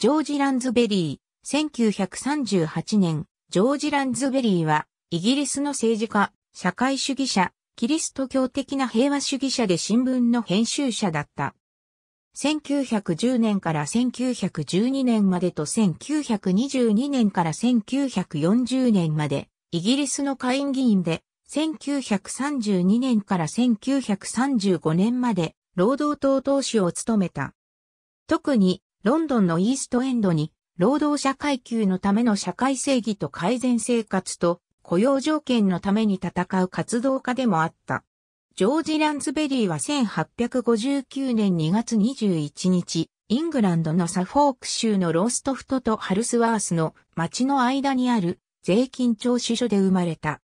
ジョージ・ランズベリー。1938年、ジョージ・ランズベリーは、イギリスの政治家、社会主義者、キリスト教的な平和主義者で新聞の編集者だった。1910年から1912年までと1922年から1940年まで、イギリスの下院議員で、1932年から1935年まで、労働党党首を務めた。特にロンドンのイーストエンドに、労働者階級のための社会正義と改善生活と雇用条件のために戦う活動家でもあった。ジョージ・ランズベリーは1859年2月21日、イングランドのサフォーク州のローストフトとハルスワースの町の間にある税金徴収所で生まれた。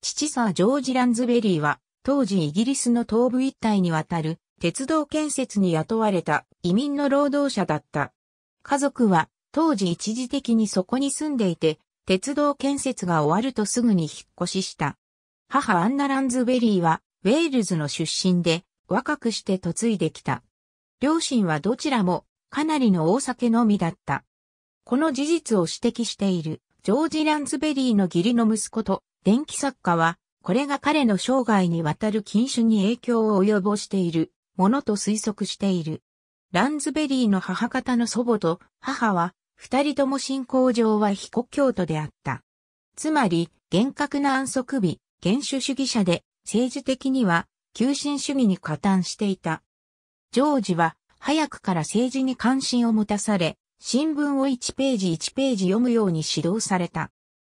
父サー・ジョージ・ランズベリーは当時イギリスの東部一帯にわたる鉄道建設に雇われた移民の労働者だった。家族は当時一時的にそこに住んでいて、鉄道建設が終わるとすぐに引っ越しした。母アンナ・ランズベリーは、ウェールズの出身で、若くして嫁いできた。両親はどちらも、かなりの大酒飲みだった。この事実を指摘している、ジョージ・ランズベリーの義理の息子と、電気作家は、これが彼の生涯にわたる禁酒に影響を及ぼしている、ものと推測している。ランズベリーの母方の祖母と母は、二人とも信仰上は非国教徒であった。つまり、厳格な安息日、原守主義者で、政治的には、急進主義に加担していた。ジョージは、早くから政治に関心を持たされ、新聞を1ページ1ページ読むように指導された。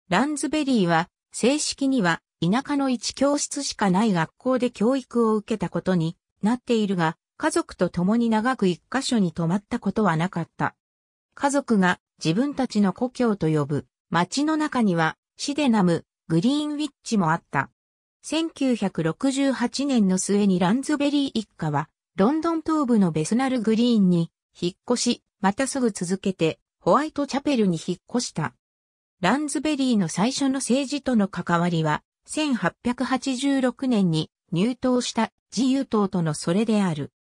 ランズベリーは、正式には、田舎の一教室しかない学校で教育を受けたことになっているが、家族と共に長く一箇所に泊まったことはなかった。家族が自分たちの故郷と呼ぶ街の中にはシデナム、グリーンウィッチもあった。1968年の末にランズベリー一家はロンドン東部のベスナルグリーンに引っ越し、またすぐ続けてホワイトチャペルに引っ越した。ランズベリーの最初の政治との関わりは1886年に入党した自由党とのそれである。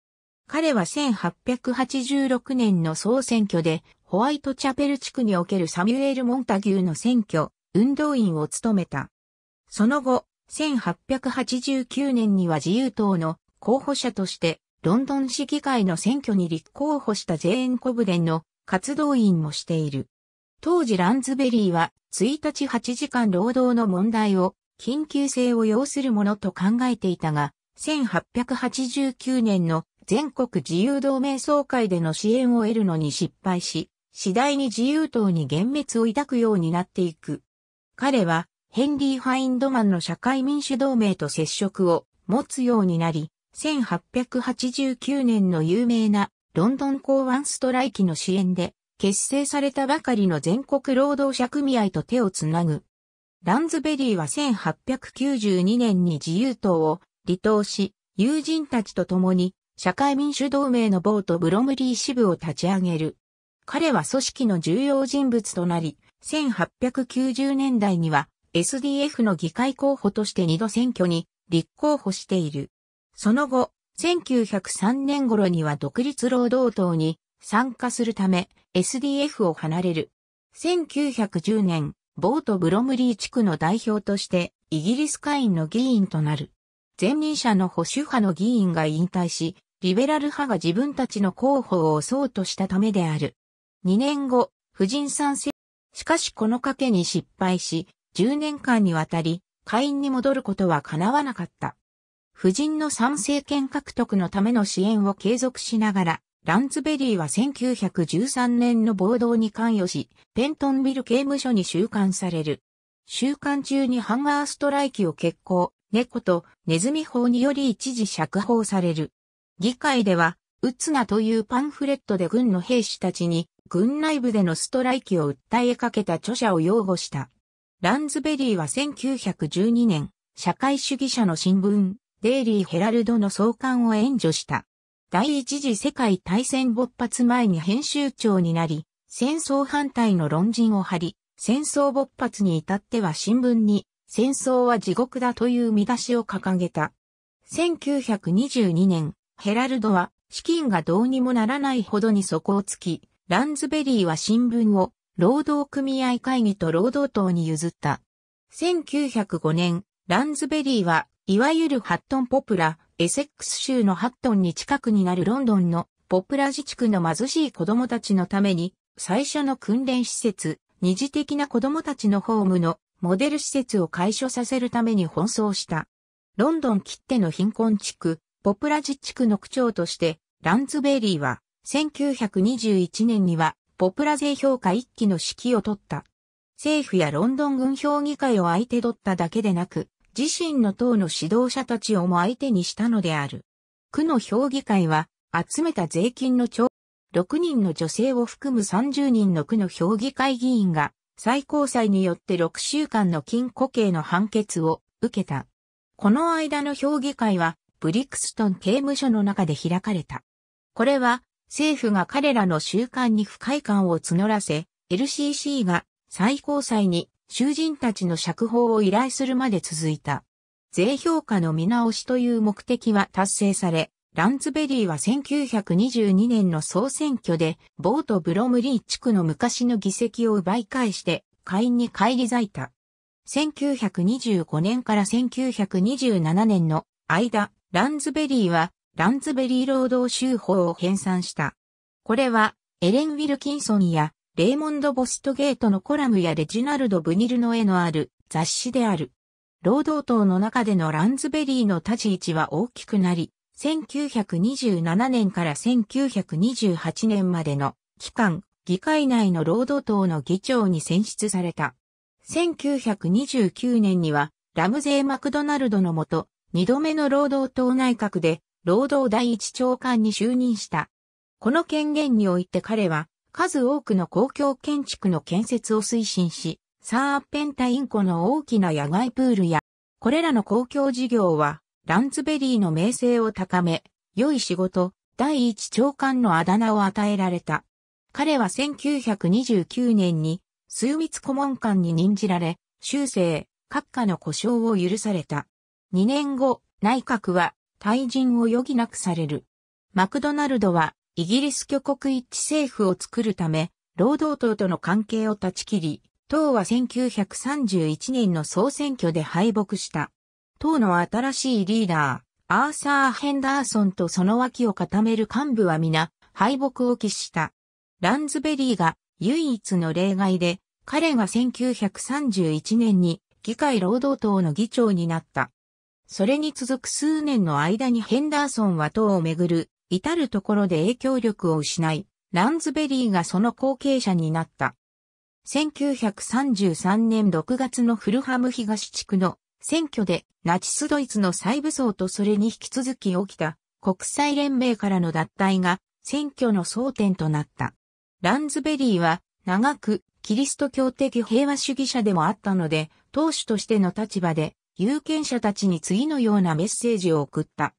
彼は1886年の総選挙で、ホワイトチャペル地区におけるサミュエル・モンタギューの選挙、運動員を務めた。その後、1889年には自由党の候補者として、ロンドン市議会の選挙に立候補したジェーン・コブデンの活動員もしている。当時ランズベリーは1日8時間労働の問題を緊急性を要するものと考えていたが、1889年の全国自由同盟総会での支援を得るのに失敗し、次第に自由党に幻滅を抱くようになっていく。彼は、ヘンリー・ファインドマンの社会民主同盟と接触を持つようになり、1889年の有名なロンドン港湾ストライキの支援で、結成されたばかりの全国労働者組合と手をつなぐ。ランズベリーは1892年に自由党を離党し、友人たちと共に社会民主同盟のボートブロムリー支部を立ち上げる。彼は組織の重要人物となり、1890年代には SDF の議会候補として2度選挙に立候補している。その後、1903年頃には独立労働党に参加するため SDF を離れる。1910年、ボートブロムリー地区の代表としてイギリス会員の議員となる。前任者の保守派の議員が引退し、リベラル派が自分たちの候補を押そうとしたためである。2年後、婦人参政、しかしこの賭けに失敗し、10年間にわたり、会員に戻ることは叶わなかった。婦人の参政権獲得のための支援を継続しながら、ランズベリーは1913年の暴動に関与し、ペントンビル刑務所に収監される。収監中にハンガーストライキを決行、猫とネズミ法により一時釈放される。議会では、ウツナというパンフレットで軍の兵士たちに、軍内部でのストライキを訴えかけた著者を擁護した。ランズベリーは1912年、社会主義者の新聞、デイリー・ヘラルドの創刊を援助した。第一次世界大戦勃発前に編集長になり、戦争反対の論陣を張り、戦争勃発に至っては新聞に、戦争は地獄だという見出しを掲げた。1922年、ヘラルドは資金がどうにもならないほどに底をつき、ランズベリーは新聞を労働組合会議と労働党に譲った。1905年、ランズベリーは、いわゆるハットンポプラ、エセックス州のハットンに近くになるロンドンのポプラ自治区の貧しい子供たちのために、最初の訓練施設、二次的な子供たちのホームのモデル施設を解消させるために奔走した。ロンドン切手の貧困地区、ポプラ自治区の区長として、ランズベリーは、1921年には、ポプラ税評価1期の指揮を取った。政府やロンドン軍評議会を相手取っただけでなく、自身の党の指導者たちをも相手にしたのである。区の評議会は、集めた税金の長、6人の女性を含む30人の区の評議会議員が、最高裁によって6週間の禁固刑の判決を受けた。この間の評議会は、ブリクストン刑務所の中で開かれた。これは政府が彼らの習慣に不快感を募らせ、LCC が最高裁に囚人たちの釈放を依頼するまで続いた。税評価の見直しという目的は達成され、ランズベリーは1922年の総選挙で、ボート・ブロムリー地区の昔の議席を奪い返して、会員に返り咲いた。1925年から1927年の間、ランズベリーは、ランズベリー労働州法を編纂した。これは、エレン・ウィルキンソンや、レイモンド・ボストゲートのコラムやレジナルド・ブニルの絵のある雑誌である。労働党の中でのランズベリーの立ち位置は大きくなり、1927年から1928年までの期間、議会内の労働党の議長に選出された。1929年には、ラムゼー・マクドナルドのもと、2度目の労働党内閣で、労働第一長官に就任した。この権限において彼は、数多くの公共建築の建設を推進し、サーペンタイン湖の大きな野外プールや、これらの公共事業は、ランズベリーの名声を高め、良い仕事、第一長官のあだ名を与えられた。彼は1929年に、枢密顧問官に任じられ、修正、閣下の故障を許された。2年後、内閣は退陣を余儀なくされる。マクドナルドはイギリス挙国一致政府を作るため、労働党との関係を断ち切り、党は1931年の総選挙で敗北した。党の新しいリーダー、アーサー・ヘンダーソンとその脇を固める幹部は皆、敗北を喫した。ランズベリーが唯一の例外で、彼が1931年に議会労働党の議長になった。それに続く数年の間にヘンダーソンは党をめぐる、至るところで影響力を失い、ランズベリーがその後継者になった。1933年6月のフルハム東地区の選挙でナチスドイツの再武装とそれに引き続き起きた国際連盟からの脱退が選挙の争点となった。ランズベリーは長くキリスト教的平和主義者でもあったので、党首としての立場で有権者たちに次のようなメッセージを送った。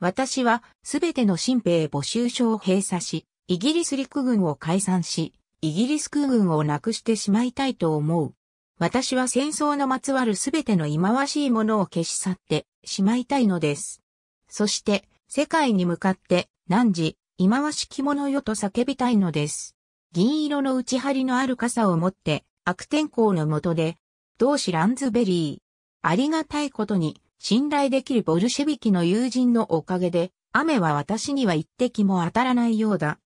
私はすべての新兵募集所を閉鎖し、イギリス陸軍を解散し、イギリス空軍をなくしてしまいたいと思う。私は戦争のまつわるすべての忌まわしいものを消し去ってしまいたいのです。そして、世界に向かって、何時、忌まわしきものよと叫びたいのです。銀色の内張りのある傘を持って、悪天候の下で、同志ランズベリー。ありがたいことに、信頼できるボルシェビキの友人のおかげで、雨は私には一滴も当たらないようだ。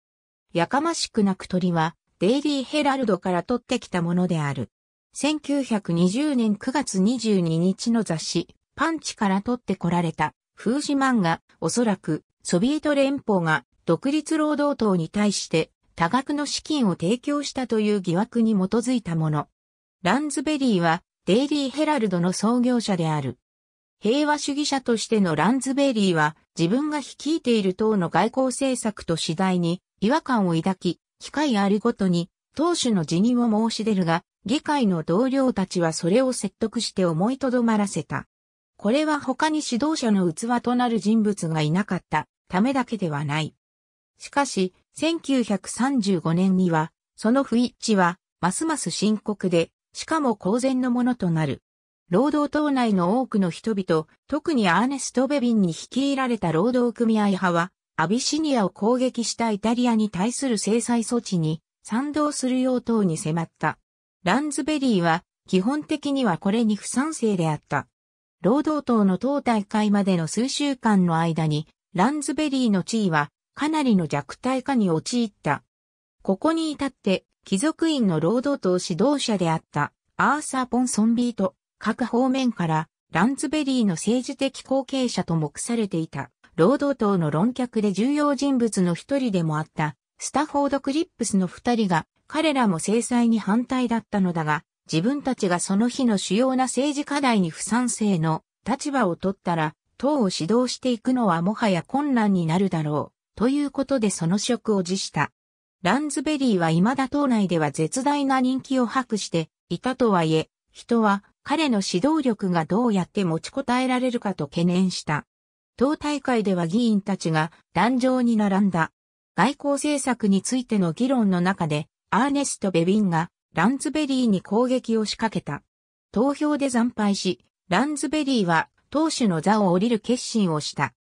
やかましくなく鳥は、デイリーヘラルドから取ってきたものである。1920年9月22日の雑誌、パンチから取ってこられた、風刺漫画、おそらく、ソビエト連邦が、独立労働党に対して、多額の資金を提供したという疑惑に基づいたもの。ランズベリーは、デイリー・ヘラルドの創業者である。平和主義者としてのランズベリーは自分が率いている党の外交政策と次第に違和感を抱き、機会あるごとに党首の辞任を申し出るが、議会の同僚たちはそれを説得して思いとどまらせた。これは他に指導者の器となる人物がいなかったためだけではない。しかし、1935年には、その不一致は、ますます深刻で、しかも公然のものとなる。労働党内の多くの人々、特にアーネスト・ベビンに率いられた労働組合派は、アビシニアを攻撃したイタリアに対する制裁措置に賛同するよう党に迫った。ランズベリーは基本的にはこれに不賛成であった。労働党の党大会までの数週間の間に、ランズベリーの地位はかなりの弱体化に陥った。ここに至って貴族院の労働党指導者であったアーサー・ポンソンビーと各方面からランズベリーの政治的後継者と目されていた労働党の論客で重要人物の一人でもあったスタフォード・クリップスの二人が彼らも制裁に反対だったのだが自分たちがその日の主要な政治課題に不賛成の立場を取ったら党を指導していくのはもはや困難になるだろうということでその職を辞した。ランズベリーは未だ党内では絶大な人気を博していたとはいえ、人は彼の指導力がどうやって持ちこたえられるかと懸念した。党大会では議員たちが壇上に並んだ。外交政策についての議論の中で、アーネスト・ベビンがランズベリーに攻撃を仕掛けた。投票で惨敗し、ランズベリーは党首の座を降りる決心をした。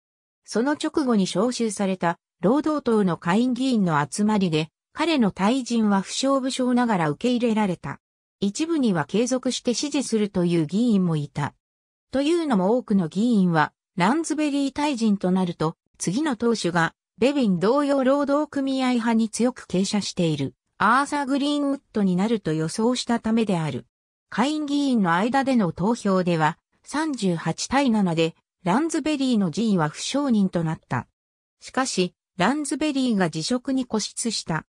その直後に招集された労働党の下院議員の集まりで、彼の退陣は不詳不詳ながら受け入れられた。一部には継続して支持するという議員もいた。というのも多くの議員は、ランズベリー退陣となると、次の党首が、ベビン同様労働組合派に強く傾斜している、アーサー・グリーンウッドになると予想したためである。下院議員の間での投票では、38対7で、ランズベリーの意は不承認となった。しかし、ランズベリーが辞職に固執した。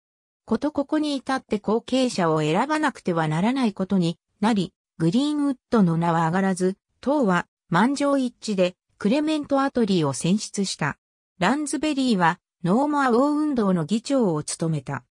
ことここに至って後継者を選ばなくてはならないことになり、グリーンウッドの名は上がらず、党は満場一致でクレメント・アトリーを選出した。ランズベリーはノーモア・ウォー運動の議長を務めた。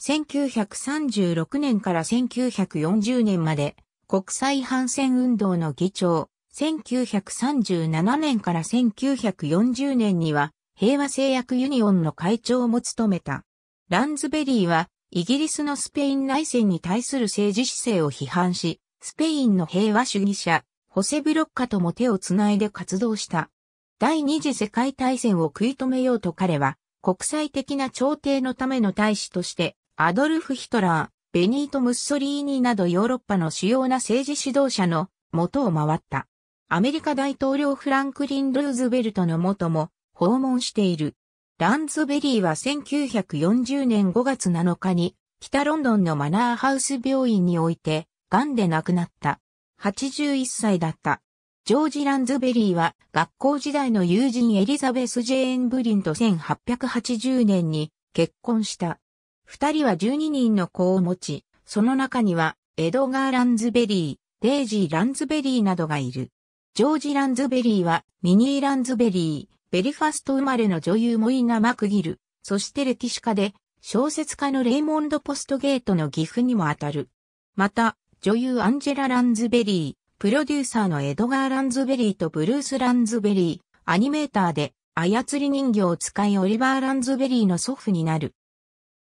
1936年から1940年まで国際反戦運動の議長、1937年から1940年には平和製薬ユニオンの会長も務めた。ランズベリーは、イギリスのスペイン内戦に対する政治姿勢を批判し、スペインの平和主義者、ホセ・ブロッカとも手をつないで活動した。第二次世界大戦を食い止めようと彼は、国際的な調停のための大使として、アドルフ・ヒトラー、ベニート・ムッソリーニなどヨーロッパの主要な政治指導者の元を回った。アメリカ大統領フランクリン・ルーズベルトの元も訪問している。ランズベリーは1940年5月7日に北ロンドンのマナーハウス病院において癌で亡くなった。81歳だった。ジョージ・ランズベリーは学校時代の友人エリザベス・ジェーン・ブリンと1880年に結婚した。二人は12人の子を持ち、その中にはエドガー・ランズベリー、デイジー・ランズベリーなどがいる。ジョージ・ランズベリーはミニー・ランズベリー、ベリファスト生まれの女優モイナ・マクギル、そして歴史家で、小説家のレイモンド・ポストゲートの岐阜にもあたる。また、女優アンジェラ・ランズベリー、プロデューサーのエドガー・ランズベリーとブルース・ランズベリー、アニメーターで、操り人形を使いオリバー・ランズベリーの祖父になる。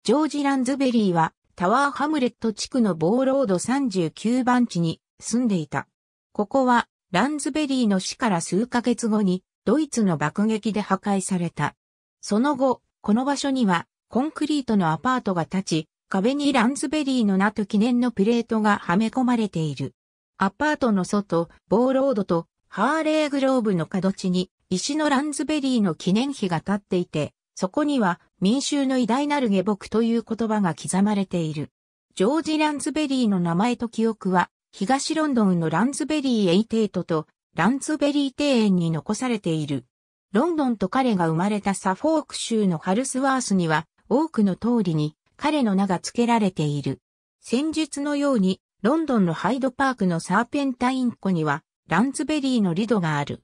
ジョージ・ランズベリーは、タワーハムレット地区のボーロード39番地に住んでいた。ここは、ランズベリーの死から数ヶ月後に、ドイツの爆撃で破壊された。その後、この場所にはコンクリートのアパートが建ち、壁にランズベリーの名と記念のプレートがはめ込まれている。アパートの外、ボーロードとハーレーグローブの角地に石のランズベリーの記念碑が立っていて、そこには民衆の偉大なる下僕という言葉が刻まれている。ジョージ・ランズベリーの名前と記憶は、東ロンドンのランズベリーエイテートとランツベリー庭園に残されている。ロンドンと彼が生まれたサフォーク州のハルスワースには多くの通りに彼の名が付けられている。先日のようにロンドンのハイドパークのサーペンタイン湖にはランツベリーのリドがある。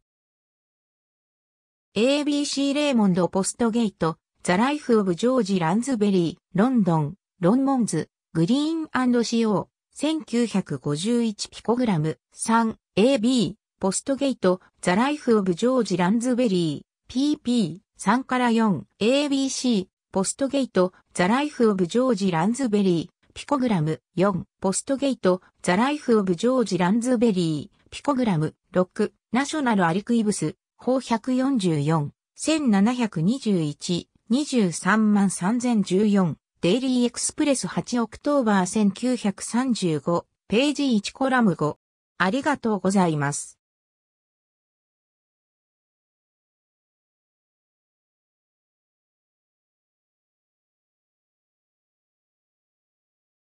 ABC レーモンド・ポストゲイト、ザ・ライフ・オブ・ジョージ・ランズベリー、ロンドン、ロンモンズ、グリーン &CO、1951ピコグラム、3AB、ポストゲート、ザ・ライフ・オブ・ジョージ・ランズベリー、PP3 から4、ABC、ポストゲート、ザ・ライフ・オブ・ジョージ・ランズベリー、ピコグラム4、ポストゲート、ザ・ライフ・オブ・ジョージ・ランズベリー、ピコグラム6、ナショナル・アリクイブス、法144、1721、233,014、デイリーエクスプレス8オクトーバー1935、ページ1コラム5。ありがとうございます。